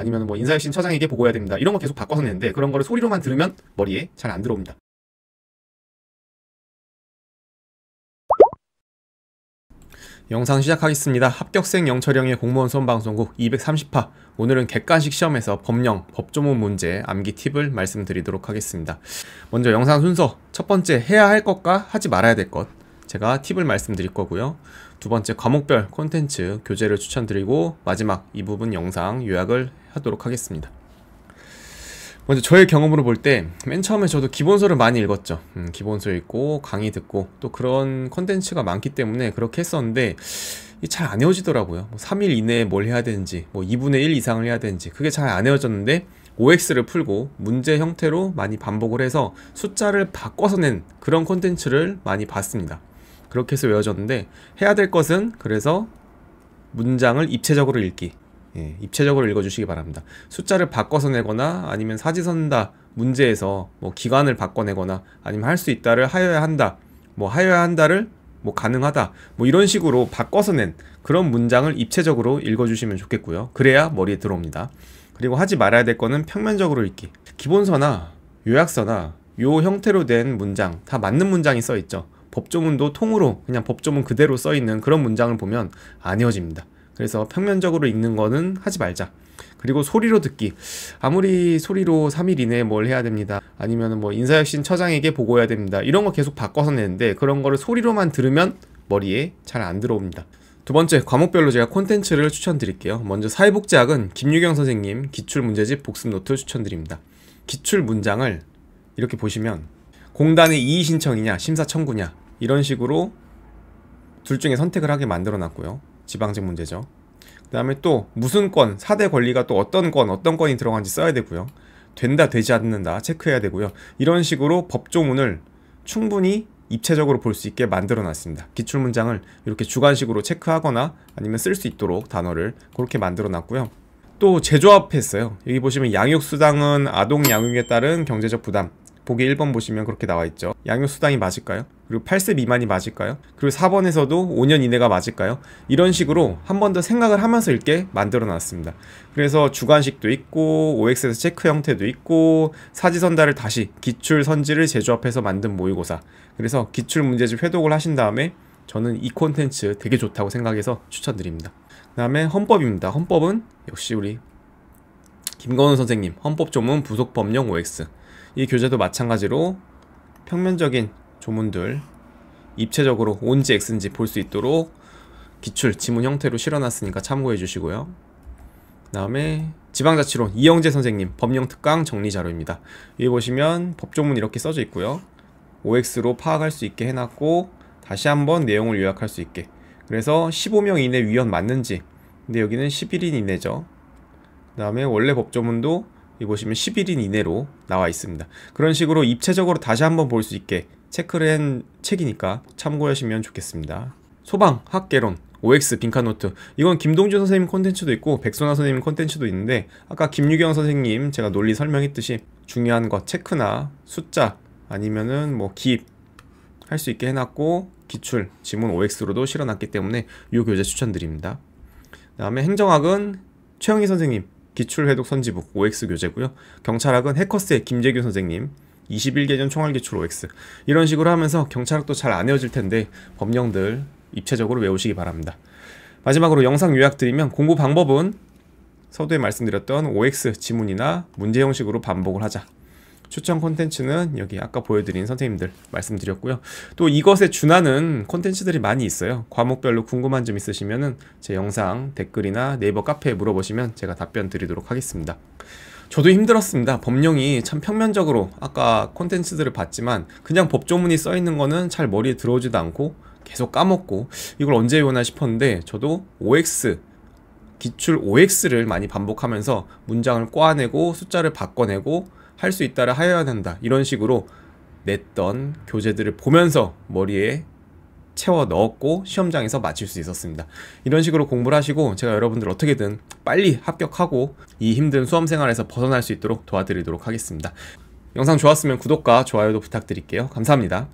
아니면 뭐 인사혁신 처장에게 보고해야 됩니다. 이런 거 계속 바꿔서 내는데 그런 거를 소리로만 들으면 머리에 잘 안 들어옵니다. 영상 시작하겠습니다. 합격생 영철형의 공무원 수 선방송국 230화 오늘은 객관식 시험에서 법령, 법조문 문제, 암기 팁을 말씀드리도록 하겠습니다. 먼저 영상 순서 첫 번째 해야 할 것과 하지 말아야 될것 제가 팁을 말씀드릴 거고요. 두 번째 과목별 콘텐츠 교재를 추천드리고 마지막 이 부분 영상 요약을 하도록 하겠습니다. 먼저 저의 경험으로 볼 때 맨 처음에 저도 기본서를 많이 읽었죠 음, 기본서 읽고 강의 듣고 또 그런 컨텐츠가 많기 때문에 그렇게 했었는데 잘 안 헤어지더라고요 뭐 3일 이내에 뭘 해야 되는지 뭐 2분의 1 이상을 해야 되는지 그게 잘 안 헤어졌는데 OX를 풀고 문제 형태로 많이 반복을 해서 숫자를 바꿔서 낸 그런 컨텐츠를 많이 봤습니다 그렇게 해서 외워졌는데 해야 될 것은 그래서 문장을 입체적으로 읽기 예, 입체적으로 읽어주시기 바랍니다. 숫자를 바꿔서 내거나 아니면 사지선다 문제에서 뭐기관을 바꿔내거나 아니면 할 수 있다를 하여야 한다 뭐 하여야 한다를 뭐 가능하다 뭐 이런 식으로 바꿔서 낸 그런 문장을 입체적으로 읽어주시면 좋겠고요. 그래야 머리에 들어옵니다. 그리고 하지 말아야 될 거는 평면적으로 읽기 기본서나 요약서나 요 형태로 된 문장 다 맞는 문장이 써 있죠. 법조문도 통으로 그냥 법조문 그대로 써 있는 그런 문장을 보면 안 헤어집니다. 그래서 평면적으로 읽는 거는 하지 말자. 그리고 소리로 듣기. 아무리 소리로 3일 이내에 뭘 해야 됩니다. 아니면 뭐 인사혁신 처장에게 보고해야 됩니다. 이런 거 계속 바꿔서 내는데 그런 거를 소리로만 들으면 머리에 잘 안 들어옵니다. 두 번째 과목별로 제가 콘텐츠를 추천드릴게요. 먼저 사회복지학은 김유경 선생님 기출문제집 복습노트 추천드립니다. 기출 문장을 이렇게 보시면 공단의 이의 신청이냐 심사 청구냐 이런 식으로 둘 중에 선택을 하게 만들어 놨고요. 지방직 문제죠. 그 다음에 또 무슨 건, 사대 권리가 또 어떤 건, 어떤 건이 들어간지 써야 되고요. 된다, 되지 않는다 체크해야 되고요. 이런 식으로 법조문을 충분히 입체적으로 볼 수 있게 만들어 놨습니다. 기출문장을 이렇게 주관식으로 체크하거나 아니면 쓸 수 있도록 단어를 그렇게 만들어 놨고요. 또 제조합 했어요. 여기 보시면 양육수당은 아동 양육에 따른 경제적 부담 보기 1번 보시면 그렇게 나와 있죠. 양육수당이 맞을까요? 그리고 8세 미만이 맞을까요? 그리고 4번에서도 5년 이내가 맞을까요? 이런 식으로 한 번 더 생각을 하면서 읽게 만들어 놨습니다. 그래서 주관식도 있고 OX에서 체크 형태도 있고 사지선다를 다시 기출 선지를 제조합해서 만든 모의고사. 그래서 기출 문제집 회독을 하신 다음에 저는 이 콘텐츠 되게 좋다고 생각해서 추천드립니다. 그 다음에 헌법입니다. 헌법은 역시 우리 김건우 선생님 헌법 조문 부속 법령 OX 이 교재도 마찬가지로 평면적인 조문들 입체적으로 온지 x인지 볼 수 있도록 기출 지문 형태로 실어놨으니까 참고해 주시고요. 그 다음에 지방자치론 이영재 선생님 법령특강 정리자료입니다. 여기 보시면 법조문 이렇게 써져 있고요. OX로 파악할 수 있게 해놨고 다시 한번 내용을 요약할 수 있게 그래서 15명 이내 위원 맞는지 근데 여기는 11인 이내죠. 그 다음에 원래 법조문도 여기 보시면 11인 이내로 나와 있습니다. 그런 식으로 입체적으로 다시 한번 볼 수 있게 체크를 한 책이니까 참고하시면 좋겠습니다. 소방, 학개론, OX, 빈칸노트 이건 김동준 선생님 콘텐츠도 있고 백선화 선생님 콘텐츠도 있는데 아까 김유경 선생님 제가 논리 설명했듯이 중요한 것 체크나 숫자 아니면은 뭐 기입 할 수 있게 해놨고 기출 지문 OX로도 실어놨기 때문에 이 교재 추천드립니다. 그 다음에 행정학은 최영희 선생님 기출회독 선지북 OX 교재고요. 경찰학은 해커스의 김재규 선생님 21개년 총알기출 OX 이런 식으로 하면서 경찰학도 잘 안 외워질 텐데 법령들 입체적으로 외우시기 바랍니다. 마지막으로 영상 요약드리면 공부 방법은 서두에 말씀드렸던 OX 지문이나 문제 형식으로 반복을 하자 추천 콘텐츠는 여기 아까 보여드린 선생님들 말씀드렸고요. 또 이것에 준하는 콘텐츠들이 많이 있어요. 과목별로 궁금한 점 있으시면 은제 영상 댓글이나 네이버 카페에 물어보시면 제가 답변 드리도록 하겠습니다. 저도 힘들었습니다. 법령이 참 평면적으로 아까 콘텐츠들을 봤지만 그냥 법조문이 써 있는 거는 잘 머리에 들어오지도 않고 계속 까먹고 이걸 언제 외우나 싶었는데 저도 OX 기출 OX를 많이 반복하면서 문장을 꼬아내고 숫자를 바꿔내고 할수 있다라 하여야 된다 이런 식으로 냈던 교재들을 보면서 머리에 채워 넣었고 시험장에서 마칠 수 있었습니다. 이런 식으로 공부를 하시고 제가 여러분들 어떻게든 빨리 합격하고 이 힘든 수험 생활에서 벗어날 수 있도록 도와드리도록 하겠습니다. 영상 좋았으면 구독과 좋아요도 부탁드릴게요. 감사합니다.